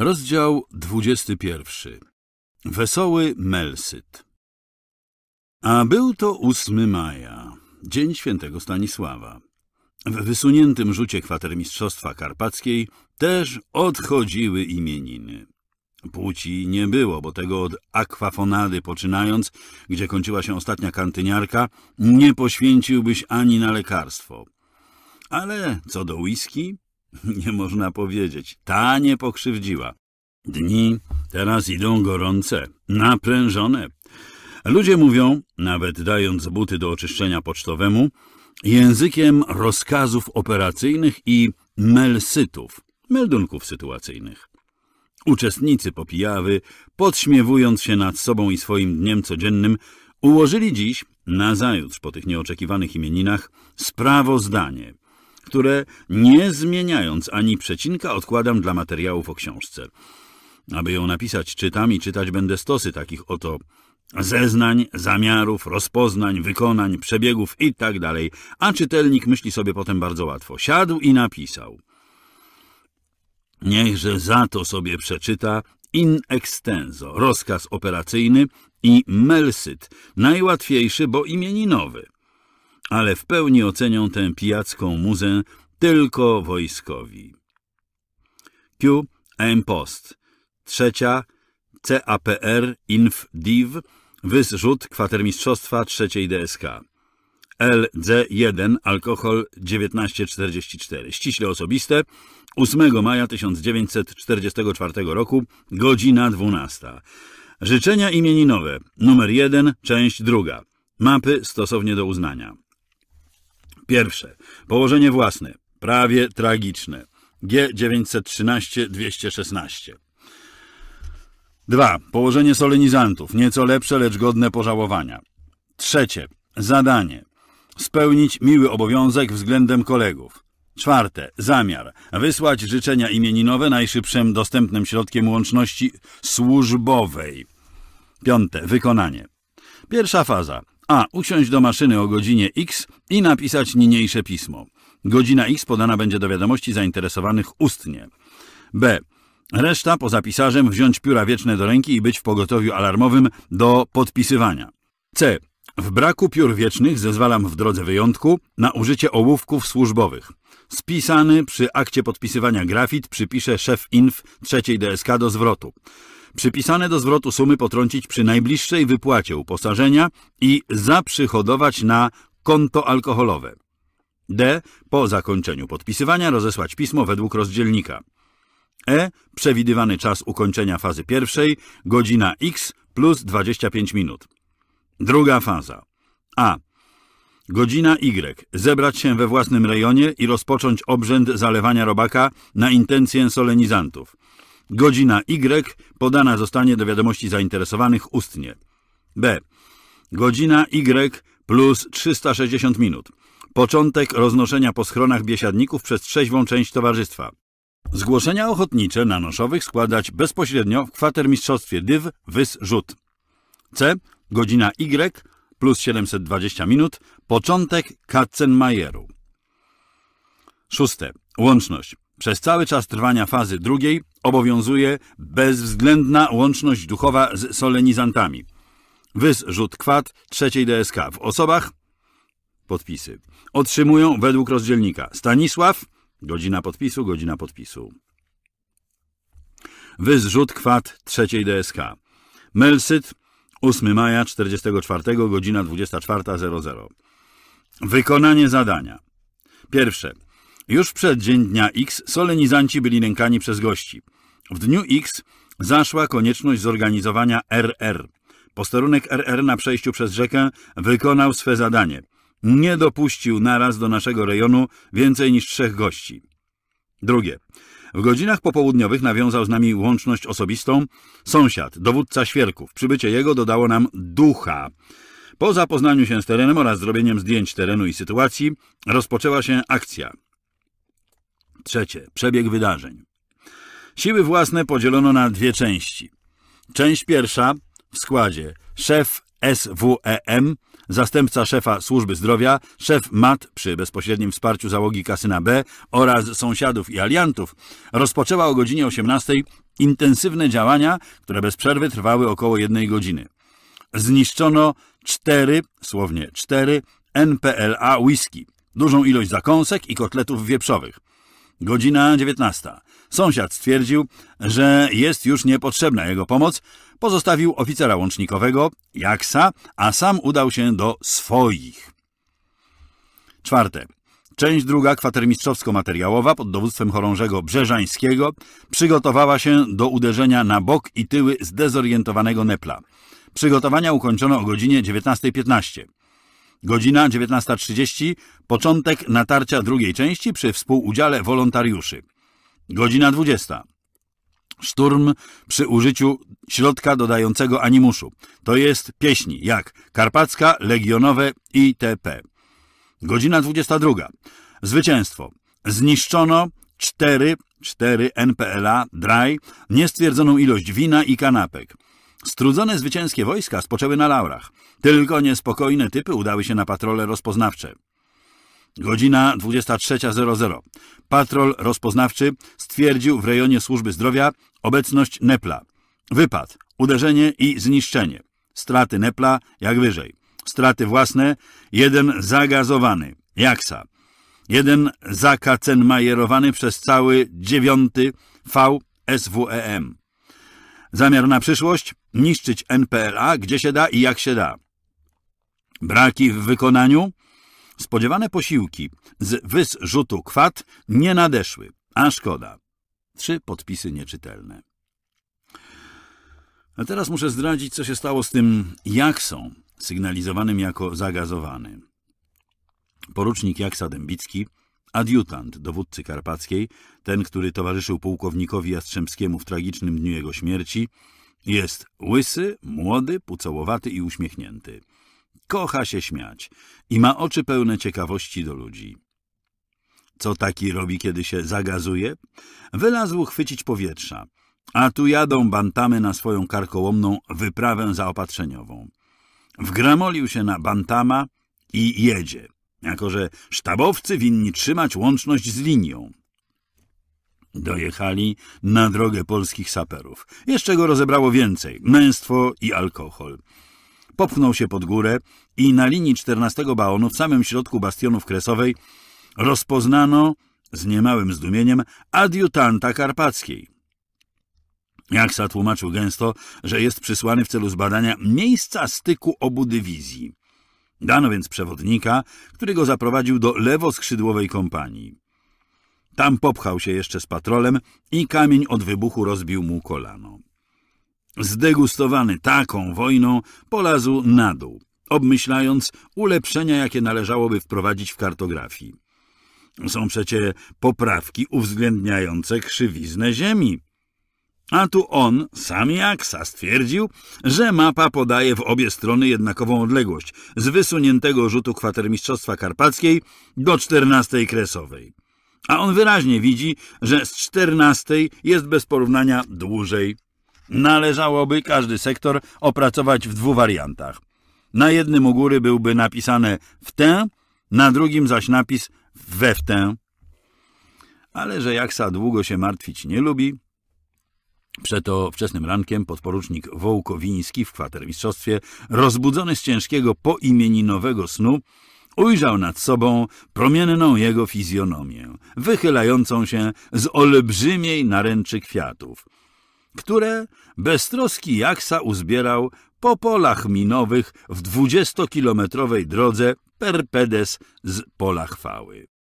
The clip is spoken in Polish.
Rozdział 21. Wesoły Melsyt. A był to 8 maja, dzień świętego Stanisława. W wysuniętym rzucie kwatermistrzostwa karpackiej też odchodziły imieniny. Płci nie było, bo tego od akwafonady poczynając, gdzie kończyła się ostatnia kantyniarka, nie poświęciłbyś ani na lekarstwo. Ale co do whisky, Nie można powiedzieć. Ta nie pokrzywdziła. Dni teraz idą gorące, naprężone. Ludzie mówią, nawet dając buty do oczyszczenia pocztowemu, językiem rozkazów operacyjnych i melsytów, meldunków sytuacyjnych. Uczestnicy popijawy, podśmiewując się nad sobą i swoim dniem codziennym, ułożyli dziś, na zajutrz po tych nieoczekiwanych imieninach, sprawozdanie – które nie zmieniając ani przecinka odkładam dla materiałów o książce. Aby ją napisać, czytam i czytać będę stosy takich oto zeznań, zamiarów, rozpoznań, wykonań, przebiegów itd., tak a czytelnik myśli sobie potem bardzo łatwo. Siadł i napisał. Niechże za to sobie przeczyta in extenso, rozkaz operacyjny i melsyt, najłatwiejszy, bo imieninowy ale w pełni ocenią tę pijacką muzę tylko wojskowi. Q. M. Post. Trzecia. CAPR Inf Div. Wyzrzut kwatermistrzostwa trzeciej DSK. LZ1 alkohol 1944. Ściśle osobiste. 8 maja 1944 roku, godzina 12. Życzenia imieninowe. Numer 1, część druga. Mapy stosownie do uznania. Pierwsze. Położenie własne. Prawie tragiczne. G913-216. 2. Położenie solenizantów. Nieco lepsze, lecz godne pożałowania. Trzecie. Zadanie. Spełnić miły obowiązek względem kolegów. Czwarte. Zamiar. Wysłać życzenia imieninowe najszybszym dostępnym środkiem łączności służbowej. Piąte. Wykonanie. Pierwsza faza. A. Usiąść do maszyny o godzinie X i napisać niniejsze pismo. Godzina X podana będzie do wiadomości zainteresowanych ustnie. B. Reszta poza pisarzem wziąć pióra wieczne do ręki i być w pogotowiu alarmowym do podpisywania. C. W braku piór wiecznych zezwalam w drodze wyjątku na użycie ołówków służbowych. Spisany przy akcie podpisywania grafit przypisze szef inf trzeciej DSK do zwrotu przypisane do zwrotu sumy potrącić przy najbliższej wypłacie uposażenia i zaprzychodować na konto alkoholowe. D. Po zakończeniu podpisywania rozesłać pismo według rozdzielnika. E. Przewidywany czas ukończenia fazy pierwszej, godzina X plus 25 minut. Druga faza. A. Godzina Y. Zebrać się we własnym rejonie i rozpocząć obrzęd zalewania robaka na intencję solenizantów. Godzina Y podana zostanie do wiadomości zainteresowanych ustnie. B. Godzina Y plus 360 minut. Początek roznoszenia po schronach biesiadników przez trzeźwą część towarzystwa. Zgłoszenia ochotnicze na noszowych składać bezpośrednio w kwatermistrzostwie dyw wys rzut. C. Godzina Y plus 720 minut. Początek Katzenmajeru. 6. Łączność. Przez cały czas trwania fazy drugiej obowiązuje bezwzględna łączność duchowa z solenizantami. Wys rzut trzeciej DSK w osobach podpisy. Otrzymują według rozdzielnika Stanisław, godzina podpisu, godzina podpisu. Wyzrzut kwad trzeciej DSK. Melsyt, 8 maja 44, godzina 24.00. Wykonanie zadania. Pierwsze. Już przed dzień dnia X solenizanci byli nękani przez gości. W dniu X zaszła konieczność zorganizowania RR. Posterunek RR na przejściu przez rzekę wykonał swe zadanie. Nie dopuścił naraz do naszego rejonu więcej niż trzech gości. Drugie. W godzinach popołudniowych nawiązał z nami łączność osobistą sąsiad, dowódca świerków. Przybycie jego dodało nam ducha. Po zapoznaniu się z terenem oraz zrobieniem zdjęć terenu i sytuacji rozpoczęła się akcja. Trzecie. Przebieg wydarzeń. Siły własne podzielono na dwie części. Część pierwsza w składzie szef SWEM, zastępca szefa służby zdrowia, szef MAT przy bezpośrednim wsparciu załogi kasyna B oraz sąsiadów i aliantów rozpoczęła o godzinie 18 intensywne działania, które bez przerwy trwały około jednej godziny. Zniszczono cztery, słownie cztery, NPLA whisky, dużą ilość zakąsek i kotletów wieprzowych. Godzina 19. Sąsiad stwierdził, że jest już niepotrzebna jego pomoc. Pozostawił oficera łącznikowego, Jaksa, a sam udał się do swoich. Czwarte. Część druga kwatermistrzowsko-materiałowa pod dowództwem chorążego Brzeżańskiego przygotowała się do uderzenia na bok i tyły zdezorientowanego Nepla. Przygotowania ukończono o godzinie 19.15. Godzina 19.30 początek natarcia drugiej części przy współudziale wolontariuszy. Godzina 20. Szturm przy użyciu środka dodającego animuszu. To jest pieśni jak Karpacka, Legionowe itp. Godzina 22. Zwycięstwo. Zniszczono 4, 4 NPLA, dry, niestwierdzoną ilość wina i kanapek. Strudzone zwycięskie wojska spoczęły na laurach. Tylko niespokojne typy udały się na patrole rozpoznawcze. Godzina 23.00. Patrol rozpoznawczy stwierdził w rejonie służby zdrowia obecność Nepla. Wypad, uderzenie i zniszczenie. Straty Nepla jak wyżej. Straty własne, jeden zagazowany, Jaksa. Jeden zakacenmajerowany przez cały dziewiąty V SWEM. Zamiar na przyszłość? Niszczyć NPLA gdzie się da i jak się da. Braki w wykonaniu? Spodziewane posiłki z wysrzutu kwat nie nadeszły, a szkoda. Trzy podpisy nieczytelne. A teraz muszę zdradzić, co się stało z tym jaksą, sygnalizowanym jako zagazowany. Porucznik Jaksa Dębicki Adiutant dowódcy karpackiej, ten, który towarzyszył pułkownikowi Jastrzębskiemu w tragicznym dniu jego śmierci, jest łysy, młody, pucołowaty i uśmiechnięty. Kocha się śmiać i ma oczy pełne ciekawości do ludzi. Co taki robi, kiedy się zagazuje? Wylazł chwycić powietrza, a tu jadą bantamy na swoją karkołomną wyprawę zaopatrzeniową. Wgramolił się na bantama i jedzie jako że sztabowcy winni trzymać łączność z linią. Dojechali na drogę polskich saperów. Jeszcze go rozebrało więcej, męstwo i alkohol. Popchnął się pod górę i na linii 14 baonu w samym środku bastionów Kresowej rozpoznano z niemałym zdumieniem adiutanta Karpackiej. Jaksa tłumaczył gęsto, że jest przysłany w celu zbadania miejsca styku obu dywizji. Dano więc przewodnika, który go zaprowadził do lewoskrzydłowej kompanii. Tam popchał się jeszcze z patrolem i kamień od wybuchu rozbił mu kolano. Zdegustowany taką wojną, polazł na dół, obmyślając ulepszenia, jakie należałoby wprowadzić w kartografii. Są przecie poprawki uwzględniające krzywiznę ziemi, a tu on, sam Jaksa, stwierdził, że mapa podaje w obie strony jednakową odległość z wysuniętego rzutu kwatermistrzostwa karpackiej do 14 kresowej. A on wyraźnie widzi, że z 14 jest bez porównania dłużej. Należałoby każdy sektor opracować w dwóch wariantach. Na jednym u góry byłby napisane w tę, na drugim zaś napis we w tę. Ale że Jaksa długo się martwić nie lubi, Przeto wczesnym rankiem podporucznik Wołkowiński w kwatermistrzostwie, rozbudzony z ciężkiego poimieninowego snu, ujrzał nad sobą promienną jego fizjonomię, wychylającą się z olbrzymiej naręczy kwiatów, które bez troski jaksa uzbierał po polach minowych w dwudziestokilometrowej drodze Perpedes z Pola Chwały.